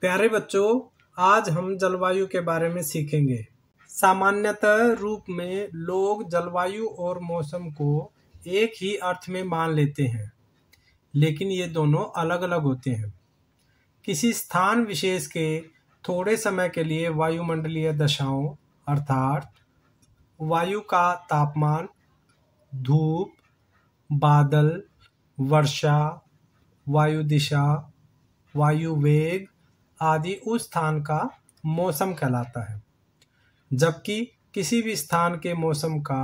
प्यारे बच्चों आज हम जलवायु के बारे में सीखेंगे सामान्यतः रूप में लोग जलवायु और मौसम को एक ही अर्थ में मान लेते हैं लेकिन ये दोनों अलग अलग होते हैं किसी स्थान विशेष के थोड़े समय के लिए वायुमंडलीय दशाओं अर्थात वायु का तापमान धूप बादल वर्षा वायु दिशा वायु वेग आदि उस स्थान का मौसम कहलाता है जबकि किसी भी स्थान के मौसम का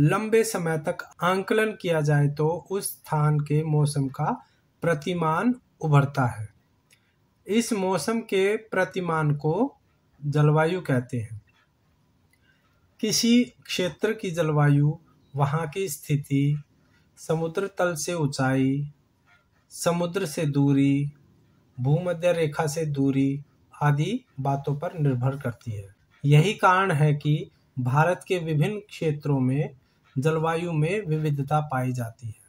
लंबे समय तक आंकलन किया जाए तो उस स्थान के मौसम का प्रतिमान उभरता है इस मौसम के प्रतिमान को जलवायु कहते हैं किसी क्षेत्र की जलवायु वहाँ की स्थिति समुद्र तल से ऊंचाई समुद्र से दूरी भूमध्य रेखा से दूरी आदि बातों पर निर्भर करती है यही कारण है कि भारत के विभिन्न क्षेत्रों में जलवायु में विविधता पाई जाती है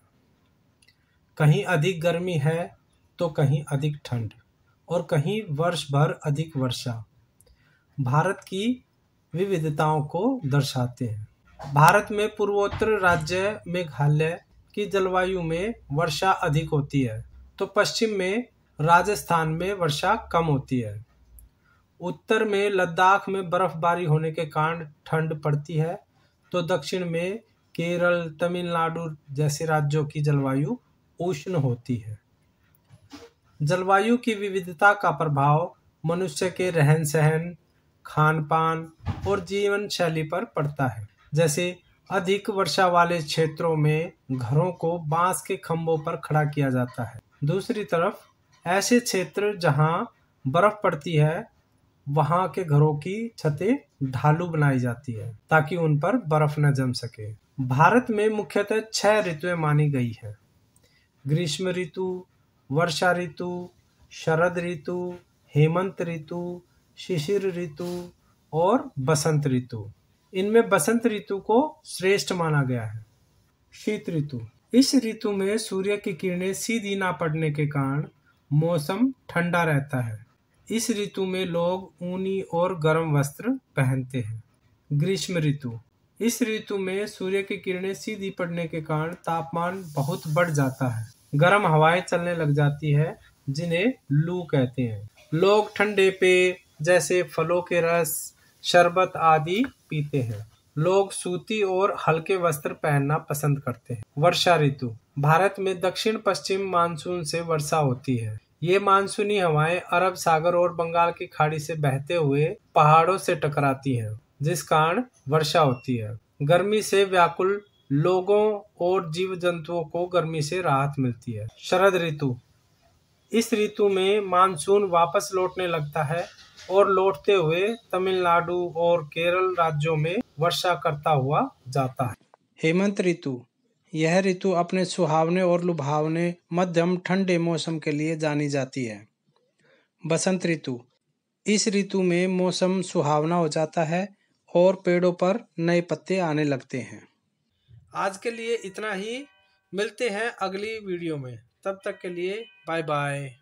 कहीं अधिक गर्मी है तो कहीं अधिक ठंड और कहीं वर्ष भर अधिक वर्षा भारत की विविधताओं को दर्शाते हैं भारत में पूर्वोत्तर राज्य मेघालय की जलवायु में वर्षा अधिक होती है तो पश्चिम में राजस्थान में वर्षा कम होती है उत्तर में लद्दाख में बर्फबारी होने के कारण ठंड पड़ती है तो दक्षिण में केरल तमिलनाडु जैसे राज्यों की जलवायु उष्ण होती है जलवायु की विविधता का प्रभाव मनुष्य के रहन सहन खान पान और जीवन शैली पर पड़ता है जैसे अधिक वर्षा वाले क्षेत्रों में घरों को बांस के खंभों पर खड़ा किया जाता है दूसरी तरफ ऐसे क्षेत्र जहाँ बर्फ पड़ती है वहाँ के घरों की छतें ढालू बनाई जाती है ताकि उन पर बर्फ न जम सके भारत में मुख्यतः छह ऋतुएं मानी गई हैं ग्रीष्म ऋतु वर्षा ऋतु शरद ऋतु हेमंत ऋतु शिशिर ऋतु और बसंत ऋतु इनमें बसंत ऋतु को श्रेष्ठ माना गया है शीत ऋतु इस ऋतु में सूर्य की किरणें सीधी ना पड़ने के कारण मौसम ठंडा रहता है इस ऋतु में लोग ऊनी और गर्म वस्त्र पहनते हैं ग्रीष्म ऋतु इस ऋतु में सूर्य की किरणें सीधी पड़ने के कारण तापमान बहुत बढ़ जाता है गर्म हवाएं चलने लग जाती है जिन्हें लू कहते हैं लोग ठंडे पे जैसे फलों के रस शरबत आदि पीते हैं लोग सूती और हल्के वस्त्र पहनना पसंद करते हैं वर्षा ऋतु भारत में दक्षिण पश्चिम मानसून से वर्षा होती है ये मानसूनी हवाएं अरब सागर और बंगाल की खाड़ी से बहते हुए पहाड़ों से टकराती हैं जिस कारण वर्षा होती है गर्मी से व्याकुल लोगों और जीव जंतुओं को गर्मी से राहत मिलती है शरद ऋतु इस ऋतु में मानसून वापस लौटने लगता है और लौटते हुए तमिलनाडु और केरल राज्यों में वर्षा करता हुआ जाता है हेमंत ऋतु यह ऋतु अपने सुहावने और लुभावने मध्यम ठंडे मौसम के लिए जानी जाती है बसंत ऋतु इस ऋतु में मौसम सुहावना हो जाता है और पेड़ों पर नए पत्ते आने लगते हैं आज के लिए इतना ही मिलते हैं अगली वीडियो में तब तक के लिए बाय बाय